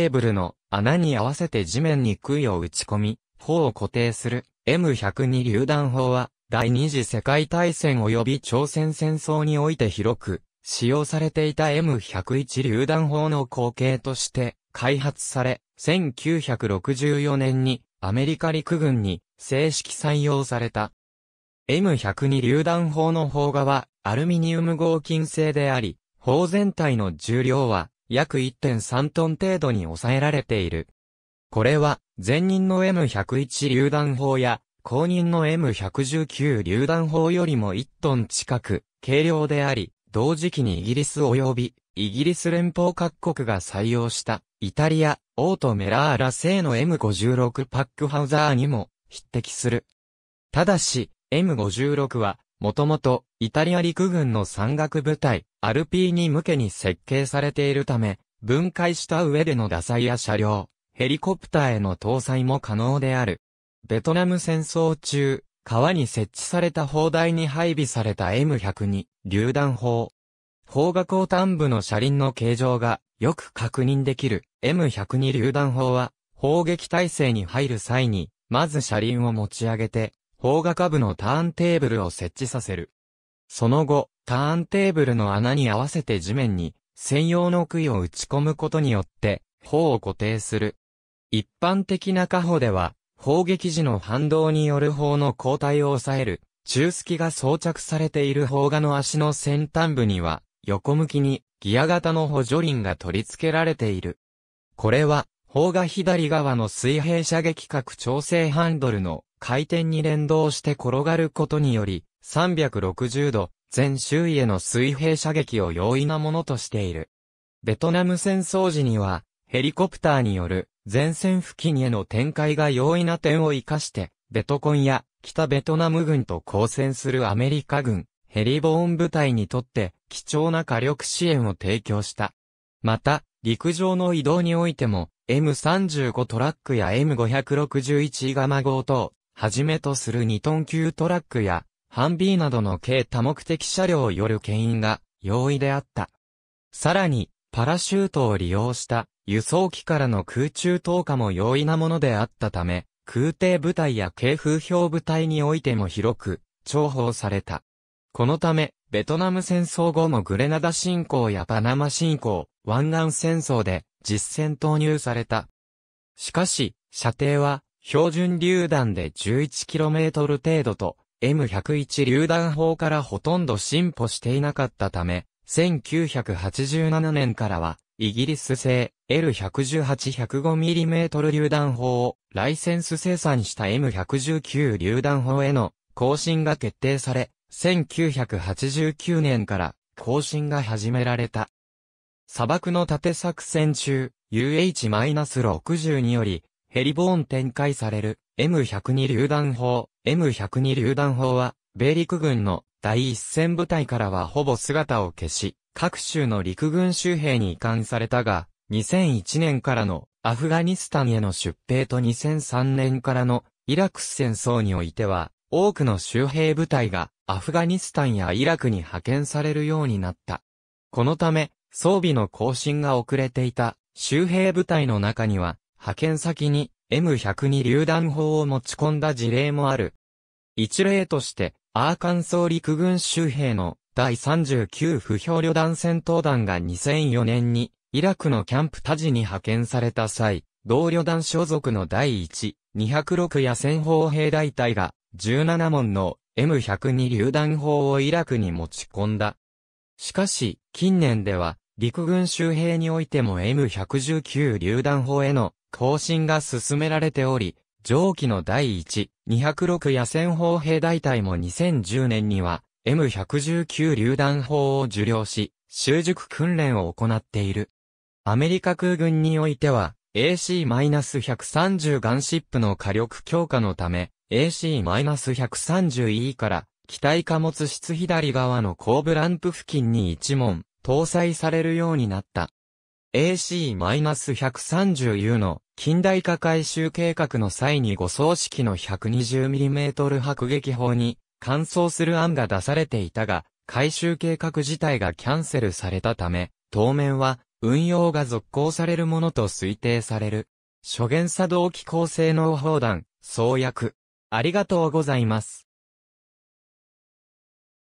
テーブルの穴に合わせて地面に杭を打ち込み、砲を固定する M102 榴弾砲は第二次世界大戦及び朝鮮戦争において広く使用されていた M101 榴弾砲の後継として開発され、1964年にアメリカ陸軍に正式採用された。M102 榴弾砲の砲画はアルミニウム合金製であり、砲全体の重量は約1.3トン程度に抑えられている。これは、前任の M101 榴弾砲や、後任の M119 榴弾砲よりも1トン近く、軽量であり、同時期にイギリス及び、イギリス連邦各国が採用した、イタリア、オートメラーラ製の M56 パックハウザーにも匹敵する。ただし、M56 はもともと、イタリア陸軍の山岳部隊、アルピーニ向けに設計されているため、分解した上での打載や車両、ヘリコプターへの搭載も可能である。ベトナム戦争中、川に設置された砲台に配備された M102、榴弾砲。砲がを端部の車輪の形状がよく確認できる M102 榴弾砲は、砲撃体制に入る際に、まず車輪を持ち上げて、方下部のターンテーブルを設置させる。その後、ターンテーブルの穴に合わせて地面に専用の杭を打ち込むことによって、砲を固定する。一般的な過保では、砲撃時の反動による砲の後退を抑える、中隙が装着されている砲画の足の先端部には、横向きにギア型の補助輪が取り付けられている。これは、砲が左側の水平射撃角調整ハンドルの回転に連動して転がることにより、360度、全周囲への水平射撃を容易なものとしている。ベトナム戦争時には、ヘリコプターによる前線付近への展開が容易な点を活かして、ベトコンや北ベトナム軍と交戦するアメリカ軍、ヘリボーン部隊にとって貴重な火力支援を提供した。また、陸上の移動においても、M35 トラックや M561 ガマ号等、はじめとする2トン級トラックや、ハンビーなどの軽多目的車両による牽引が容易であった。さらに、パラシュートを利用した輸送機からの空中投下も容易なものであったため、空挺部隊や軽風評部隊においても広く重宝された。このため、ベトナム戦争後もグレナダ侵攻やパナマ侵攻、湾岸戦争で実戦投入された。しかし、射程は標準榴弾で 11km 程度と、M101 榴弾砲からほとんど進歩していなかったため、1987年からは、イギリス製 L118-105mm 榴弾砲をライセンス生産した M119 榴弾砲への更新が決定され、1989年から更新が始められた。砂漠の盾作戦中、UH-60 よりヘリボーン展開される M102 榴弾砲。M102 榴弾砲は、米陸軍の第一線部隊からはほぼ姿を消し、各州の陸軍州兵に移管されたが、2001年からのアフガニスタンへの出兵と2003年からのイラク戦争においては、多くの州兵部隊がアフガニスタンやイラクに派遣されるようになった。このため、装備の更新が遅れていた州兵部隊の中には、派遣先に M102 榴弾砲を持ち込んだ事例もある。一例として、アーカンソー陸軍州兵の第39不評旅団戦闘団が2004年にイラクのキャンプタジに派遣された際、同旅団所属の第1、206野戦砲兵大隊が17門の M102 榴弾砲をイラクに持ち込んだ。しかし、近年では陸軍州兵においても M119 榴弾砲への更新が進められており、上記の第1、206野戦砲兵大隊も2010年には M119 榴弾砲を受領し、習熟訓練を行っている。アメリカ空軍においては、AC-130 ガンシップの火力強化のため、AC-130E から、機体貨物室左側の後部ランプ付近に一門、搭載されるようになった。AC-130U の近代化改修計画の際に誤装式の 120mm 迫撃砲に換装する案が出されていたが、改修計画自体がキャンセルされたため、当面は運用が続行されるものと推定される。初言作動機構性能砲弾、創薬。ありがとうございます。